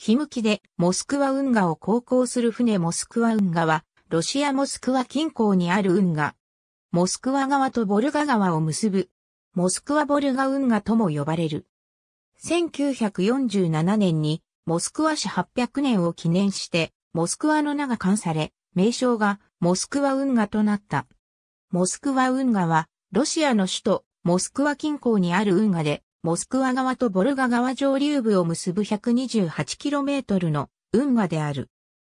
非向きでモスクワ運河を航行する船モスクワ運河は、ロシアモスクワ近郊にある運河。モスクワ川とボルガ川を結ぶ、モスクワボルガ運河とも呼ばれる。1947年に、モスクワ市800年を記念して、モスクワの名が冠され、名称がモスクワ運河となった。モスクワ運河は、ロシアの首都、モスクワ近郊にある運河で、モスクワ川とボルガ川上流部を結ぶ 128km の運河である。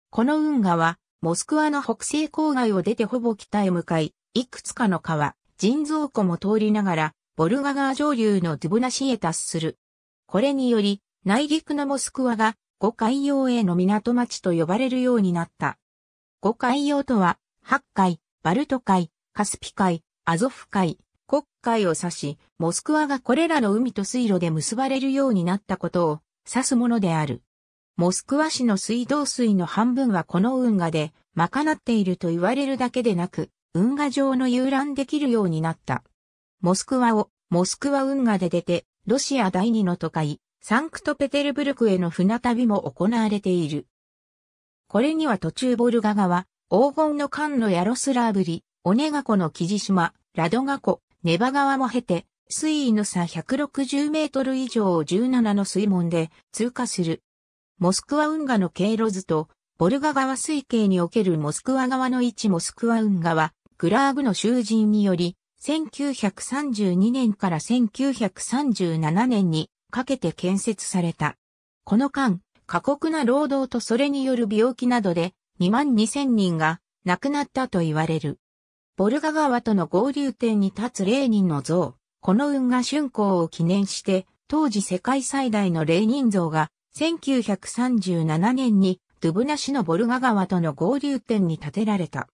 この運河は、モスクワの北西郊外を出てほぼ北へ向かい、いくつかの川、人造湖も通りながら、ボルガ川上流のドゥブナシへ達する。これにより、内陸のモスクワが、五海洋への港町と呼ばれるようになった。五海洋とは、八海、バルト海、カスピ海、アゾフ海、黒海を指し、モスクワがこれらの海と水路で結ばれるようになったことを指すものである。モスクワ市の水道水の半分はこの運河で賄っていると言われるだけでなく、運河上の遊覧できるようになった。モスクワをモスクワ運河で出て、ロシア第二の都会、サンクトペテルブルクへの船旅も行われている。これには途中ボルガ川、黄金の艦のヤロスラーブリ、オネガ湖のキジ島、ラドガ湖、ネバ川も経て、水位の差160メートル以上を17の水門で通過する。モスクワ運河の経路図と、ボルガ川水系におけるモスクワ川の位置モスクワ運河は、グラーグの囚人により、1932年から1937年にかけて建設された。この間、過酷な労働とそれによる病気などで2万2000人が亡くなったと言われる。ボルガ川との合流点に立つレーニンの像。この運河竣工を記念して、当時世界最大のレーニン像が、1937年にドゥブナ市のボルガ川との合流点に建てられた。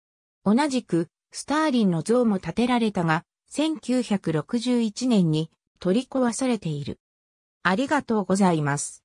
同じく、スターリンの像も建てられたが、1961年に取り壊されている。ありがとうございます。